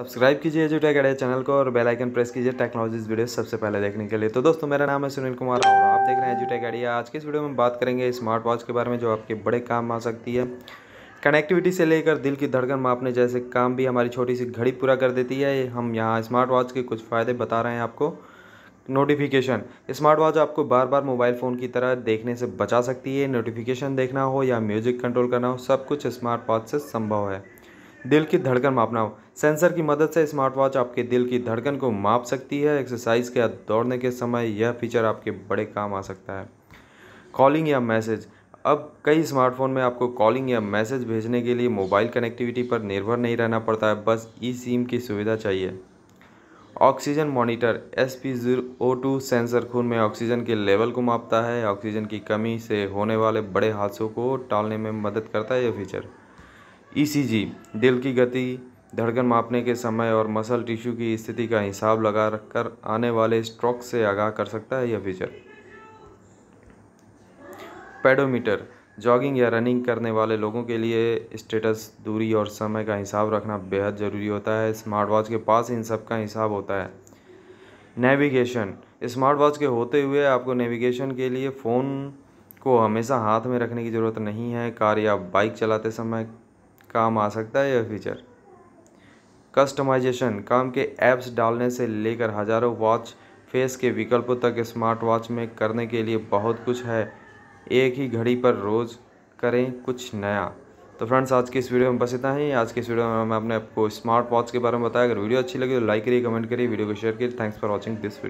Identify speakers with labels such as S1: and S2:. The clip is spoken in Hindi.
S1: सब्सक्राइब कीजिए जो टेक चैनल को और बेल आइकन प्रेस कीजिए टेक्नोलॉजीज वीडियो सबसे पहले देखने के लिए तो दोस्तों मेरा नाम है सुनील कुमार और आप देख रहे हैं एजुटेक आइडिया आज के इस वीडियो में बात करेंगे स्मार्ट वॉच के बारे में जो आपके बड़े काम आ सकती है कनेक्टिविटी से लेकर दिल की धड़कन मापने जैसे काम भी हमारी छोटी सी घड़ी पूरा कर देती है हम यहाँ स्मार्ट वॉच के कुछ फ़ायदे बता रहे हैं आपको नोटिफिकेशन स्मार्ट वॉच आपको बार बार मोबाइल फ़ोन की तरह देखने से बचा सकती है नोटिफिकेशन देखना हो या म्यूज़िक कंट्रोल करना हो सब कुछ स्मार्ट वॉच से संभव है दिल की धड़कन मापना सेंसर की मदद से स्मार्ट वॉच आपके दिल की धड़कन को माप सकती है एक्सरसाइज के दौड़ने के समय यह फीचर आपके बड़े काम आ सकता है कॉलिंग या मैसेज अब कई स्मार्टफोन में आपको कॉलिंग या मैसेज भेजने के लिए मोबाइल कनेक्टिविटी पर निर्भर नहीं रहना पड़ता है बस ई सिम की सुविधा चाहिए oxygen monitor S P zero two sensor खून में ऑक्सीजन के लेवल को मापता है ऑक्सीजन की कमी से होने वाले बड़े हादसों को टालने में मदद करता है यह फीचर ईसीजी दिल की गति धड़कन मापने के समय और मसल टिश्यू की स्थिति का हिसाब लगा कर आने वाले स्ट्रोक से आगाह कर सकता है यह फीचर पेडोमीटर जॉगिंग या रनिंग करने वाले लोगों के लिए स्टेटस दूरी और समय का हिसाब रखना बेहद ज़रूरी होता है स्मार्ट वॉच के पास इन सब का हिसाब होता है नेविगेशन स्मार्ट वॉच के होते हुए आपको नेविगेशन के लिए फ़ोन को हमेशा हाथ में रखने की ज़रूरत नहीं है कार या बाइक चलाते समय काम आ सकता है यह फीचर कस्टमाइजेशन काम के ऐप्स डालने से लेकर हज़ारों वॉच फेस के विकल्पों तक स्मार्ट वॉच में करने के लिए बहुत कुछ है एक ही घड़ी पर रोज़ करें कुछ नया तो फ्रेंड्स आज की इस वीडियो में बस इतना ही आज की इस वीडियो में मैं अपने आपको स्मार्ट वॉच के बारे में बताया अगर वीडियो अच्छी लगी तो लाइक करिए कमेंट करिए वीडियो को शेयर करिए thanks for watching this video